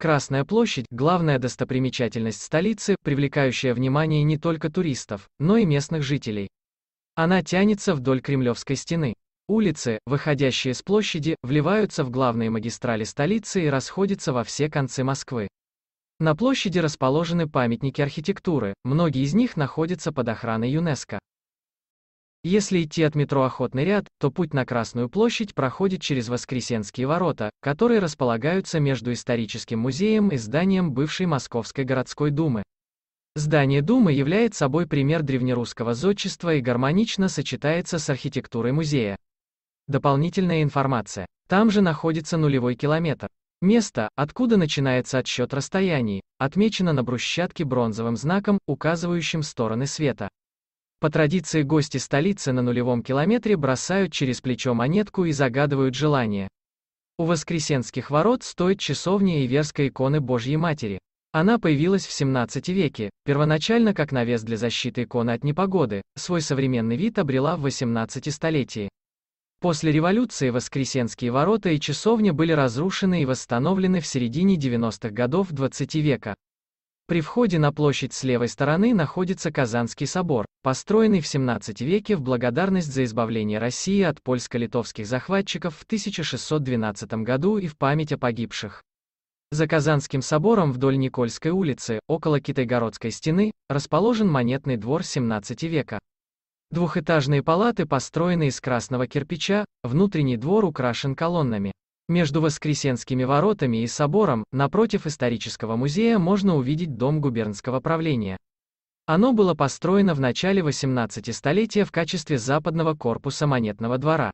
Красная площадь – главная достопримечательность столицы, привлекающая внимание не только туристов, но и местных жителей. Она тянется вдоль Кремлевской стены. Улицы, выходящие с площади, вливаются в главные магистрали столицы и расходятся во все концы Москвы. На площади расположены памятники архитектуры, многие из них находятся под охраной ЮНЕСКО. Если идти от метро Охотный ряд, то путь на Красную площадь проходит через Воскресенские ворота, которые располагаются между историческим музеем и зданием бывшей Московской городской думы. Здание Думы является собой пример древнерусского зодчества и гармонично сочетается с архитектурой музея. Дополнительная информация. Там же находится нулевой километр. Место, откуда начинается отсчет расстояний, отмечено на брусчатке бронзовым знаком, указывающим стороны света. По традиции гости столицы на нулевом километре бросают через плечо монетку и загадывают желание. У Воскресенских ворот стоит часовня Иверской иконы Божьей Матери. Она появилась в 17 веке, первоначально как навес для защиты иконы от непогоды, свой современный вид обрела в 18 столетии. После революции Воскресенские ворота и часовня были разрушены и восстановлены в середине 90-х годов 20 века. При входе на площадь с левой стороны находится Казанский собор, построенный в 17 веке в благодарность за избавление России от польско-литовских захватчиков в 1612 году и в память о погибших. За Казанским собором вдоль Никольской улицы, около Китайгородской стены, расположен монетный двор 17 века. Двухэтажные палаты построены из красного кирпича, внутренний двор украшен колоннами. Между Воскресенскими воротами и собором, напротив исторического музея можно увидеть дом губернского правления. Оно было построено в начале 18 столетия в качестве западного корпуса монетного двора.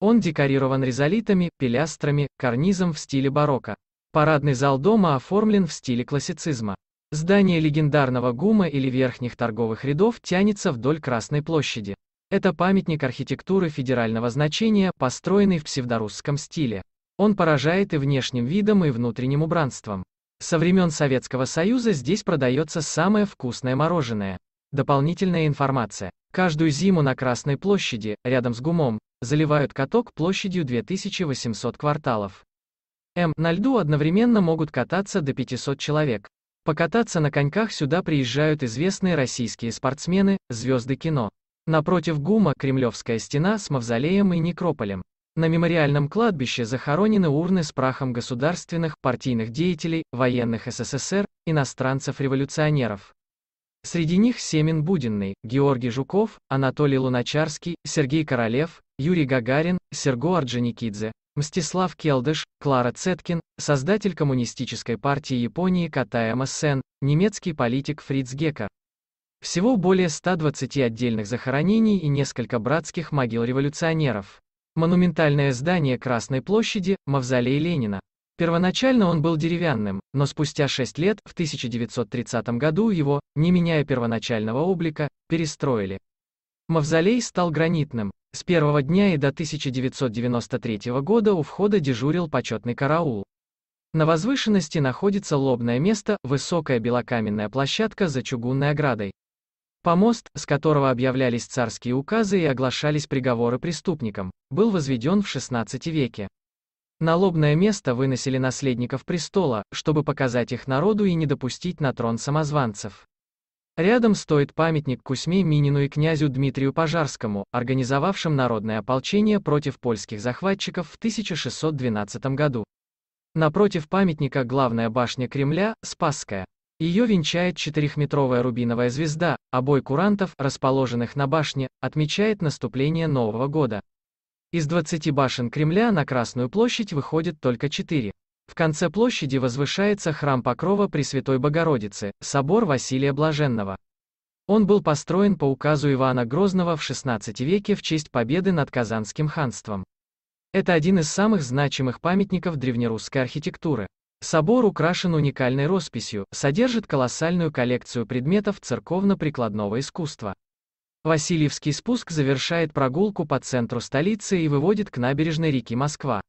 Он декорирован ризолитами, пилястрами, карнизом в стиле барокко. Парадный зал дома оформлен в стиле классицизма. Здание легендарного ГУМа или верхних торговых рядов тянется вдоль Красной площади. Это памятник архитектуры федерального значения, построенный в псевдорусском стиле. Он поражает и внешним видом, и внутренним убранством. Со времен Советского Союза здесь продается самое вкусное мороженое. Дополнительная информация. Каждую зиму на Красной площади, рядом с ГУМом, заливают каток площадью 2800 кварталов. М. На льду одновременно могут кататься до 500 человек. Покататься на коньках сюда приезжают известные российские спортсмены, звезды кино. Напротив ГУМа Кремлевская стена с мавзолеем и некрополем. На мемориальном кладбище захоронены урны с прахом государственных, партийных деятелей, военных СССР, иностранцев-революционеров. Среди них Семен Будинный, Георгий Жуков, Анатолий Луначарский, Сергей Королев, Юрий Гагарин, Серго Орджоникидзе, Мстислав Келдыш, Клара Цеткин, создатель Коммунистической партии Японии Катай МСН, немецкий политик Фриц Гекер. Всего более 120 отдельных захоронений и несколько братских могил революционеров. Монументальное здание Красной площади, мавзолей Ленина. Первоначально он был деревянным, но спустя 6 лет, в 1930 году его, не меняя первоначального облика, перестроили. Мавзолей стал гранитным. С первого дня и до 1993 года у входа дежурил почетный караул. На возвышенности находится лобное место, высокая белокаменная площадка за чугунной оградой. Помост, с которого объявлялись царские указы и оглашались приговоры преступникам, был возведен в XVI веке. Налобное место выносили наследников престола, чтобы показать их народу и не допустить на трон самозванцев. Рядом стоит памятник Кузьме Минину и князю Дмитрию Пожарскому, организовавшим народное ополчение против польских захватчиков в 1612 году. Напротив памятника главная башня Кремля, Спасская. Ее венчает четырехметровая рубиновая звезда, а бой курантов, расположенных на башне, отмечает наступление Нового года. Из 20 башен Кремля на Красную площадь выходит только 4. В конце площади возвышается храм Покрова Пресвятой Богородицы, собор Василия Блаженного. Он был построен по указу Ивана Грозного в XVI веке в честь победы над Казанским ханством. Это один из самых значимых памятников древнерусской архитектуры. Собор украшен уникальной росписью, содержит колоссальную коллекцию предметов церковно-прикладного искусства. Васильевский спуск завершает прогулку по центру столицы и выводит к набережной реки Москва.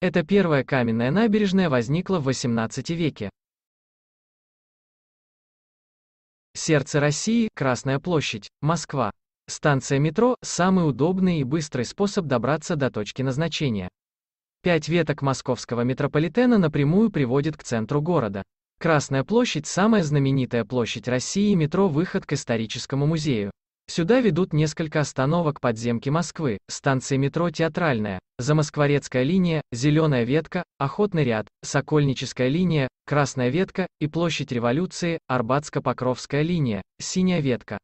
Эта первая каменная набережная возникла в 18 веке. Сердце России, Красная площадь, Москва. Станция метро – самый удобный и быстрый способ добраться до точки назначения. Пять веток московского метрополитена напрямую приводит к центру города. Красная площадь – самая знаменитая площадь России и метро – выход к историческому музею. Сюда ведут несколько остановок подземки Москвы, станции метро «Театральная», «Замоскворецкая линия», «Зеленая ветка», «Охотный ряд», «Сокольническая линия», «Красная ветка» и «Площадь революции», «Арбатско-Покровская линия», «Синяя ветка».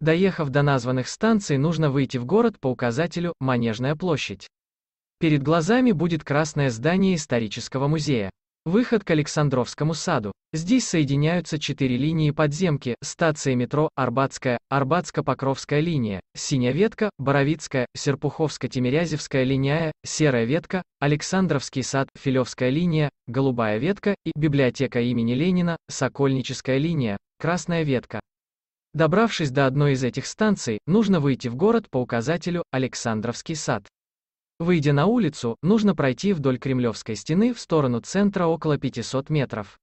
Доехав до названных станций, нужно выйти в город по указателю «Манежная площадь». Перед глазами будет красное здание исторического музея. Выход к Александровскому саду. Здесь соединяются четыре линии подземки, стации метро Арбатская, Арбатско-Покровская линия, Синяя ветка, Боровицкая, Серпуховско-Тимирязевская линия, Серая ветка, Александровский сад, Филевская линия, Голубая ветка и библиотека имени Ленина, Сокольническая линия, Красная ветка. Добравшись до одной из этих станций, нужно выйти в город по указателю Александровский сад. Выйдя на улицу, нужно пройти вдоль Кремлевской стены в сторону центра около 500 метров.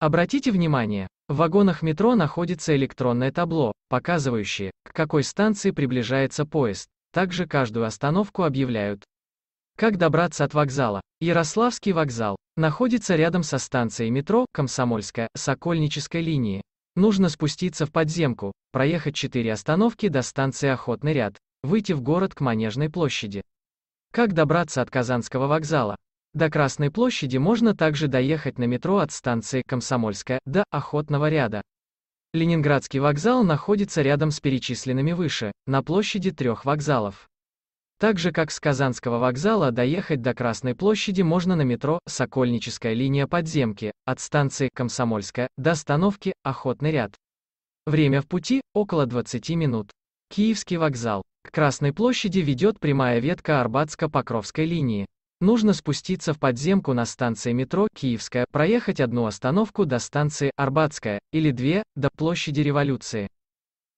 Обратите внимание, в вагонах метро находится электронное табло, показывающее, к какой станции приближается поезд. Также каждую остановку объявляют. Как добраться от вокзала? Ярославский вокзал находится рядом со станцией метро Комсомольская Сокольнической линии. Нужно спуститься в подземку, проехать 4 остановки до станции Охотный ряд, выйти в город к Манежной площади. Как добраться от Казанского вокзала? До Красной площади можно также доехать на метро от станции Комсомольская до Охотного ряда. Ленинградский вокзал находится рядом с перечисленными выше, на площади трех вокзалов. Так же как с Казанского вокзала доехать до Красной площади можно на метро «Сокольническая линия подземки» от станции «Комсомольская» до остановки «Охотный ряд». Время в пути – около 20 минут. Киевский вокзал. К Красной площади ведет прямая ветка Арбатско-Покровской линии. Нужно спуститься в подземку на станции метро «Киевская», проехать одну остановку до станции «Арбатская» или две, до площади Революции.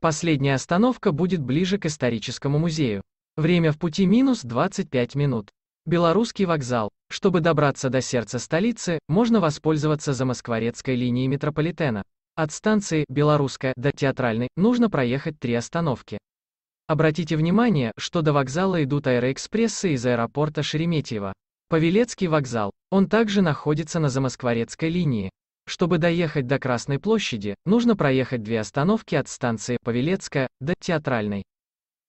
Последняя остановка будет ближе к историческому музею. Время в пути минус 25 минут. Белорусский вокзал. Чтобы добраться до сердца столицы, можно воспользоваться Замоскворецкой линией метрополитена. От станции «Белорусская» до «Театральной» нужно проехать три остановки. Обратите внимание, что до вокзала идут аэроэкспрессы из аэропорта Шереметьево. Павелецкий вокзал. Он также находится на Замоскворецкой линии. Чтобы доехать до Красной площади, нужно проехать две остановки от станции Павелецкая до Театральной.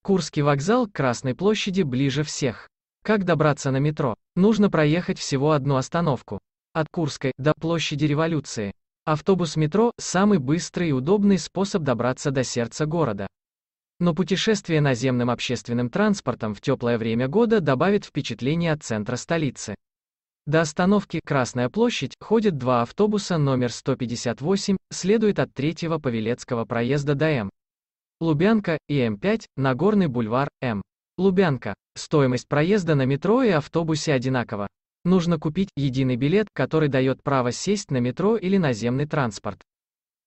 Курский вокзал к Красной площади ближе всех. Как добраться на метро? Нужно проехать всего одну остановку. От Курской до площади Революции. Автобус-метро – самый быстрый и удобный способ добраться до сердца города. Но путешествие наземным общественным транспортом в теплое время года добавит впечатление от центра столицы. До остановки «Красная площадь» ходят два автобуса номер 158, следует от третьего Павелецкого проезда до М. Лубянка и М5, Нагорный бульвар, М. Лубянка. Стоимость проезда на метро и автобусе одинакова. Нужно купить единый билет, который дает право сесть на метро или наземный транспорт.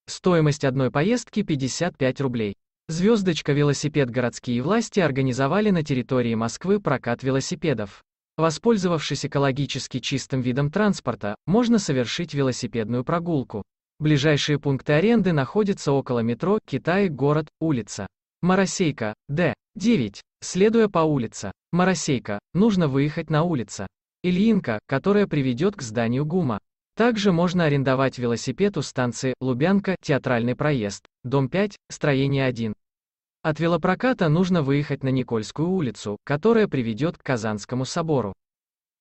Стоимость одной поездки 55 рублей. Звездочка велосипед городские власти организовали на территории Москвы прокат велосипедов. Воспользовавшись экологически чистым видом транспорта, можно совершить велосипедную прогулку. Ближайшие пункты аренды находятся около метро Китай, город, улица. Моросейка, Д. 9. Следуя по улице. Моросейка, нужно выехать на улицу. Ильинка, которая приведет к зданию ГУМа. Также можно арендовать велосипед у станции Лубянка, Театральный проезд, дом 5, строение 1. От велопроката нужно выехать на Никольскую улицу, которая приведет к Казанскому собору.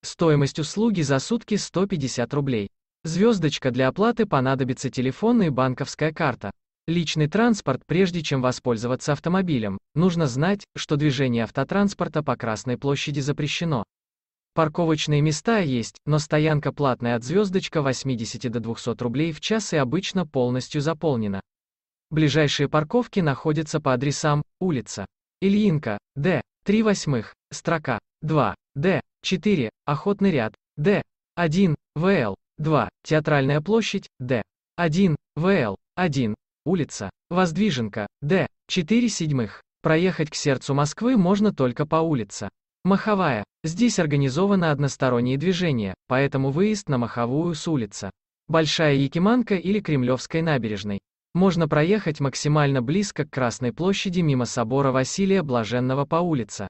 Стоимость услуги за сутки 150 рублей. Звездочка для оплаты понадобится телефон и банковская карта. Личный транспорт, прежде чем воспользоваться автомобилем, нужно знать, что движение автотранспорта по Красной площади запрещено. Парковочные места есть, но стоянка платная от звездочка 80 до 200 рублей в час и обычно полностью заполнена. Ближайшие парковки находятся по адресам улица Ильинка, Д, 3 восьмых, строка, 2, Д, 4, Охотный ряд, Д, 1, ВЛ, 2, Театральная площадь, Д, 1, ВЛ, 1, улица Воздвиженка, Д, 4 седьмых. Проехать к сердцу Москвы можно только по улице Маховая, Здесь организовано одностороннее движение, поэтому выезд на Маховую с улицы. Большая Якиманка или Кремлевской набережной. Можно проехать максимально близко к Красной площади мимо собора Василия Блаженного по улице.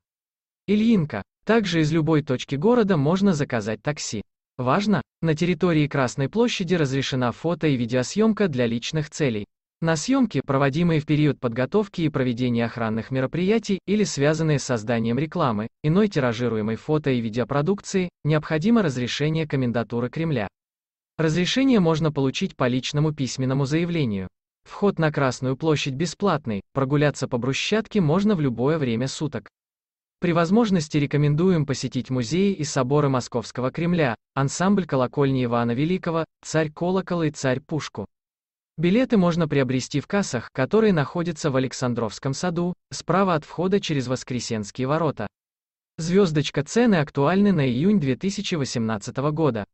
Ильинка. Также из любой точки города можно заказать такси. Важно, на территории Красной площади разрешена фото и видеосъемка для личных целей. На съемки, проводимые в период подготовки и проведения охранных мероприятий или связанные с созданием рекламы, иной тиражируемой фото- и видеопродукции, необходимо разрешение комендатуры Кремля. Разрешение можно получить по личному письменному заявлению. Вход на Красную площадь бесплатный, прогуляться по брусчатке можно в любое время суток. При возможности рекомендуем посетить музеи и соборы Московского Кремля, ансамбль колокольни Ивана Великого, царь колокола и царь пушку. Билеты можно приобрести в кассах, которые находятся в Александровском саду, справа от входа через Воскресенские ворота. Звездочка цены актуальны на июнь 2018 года.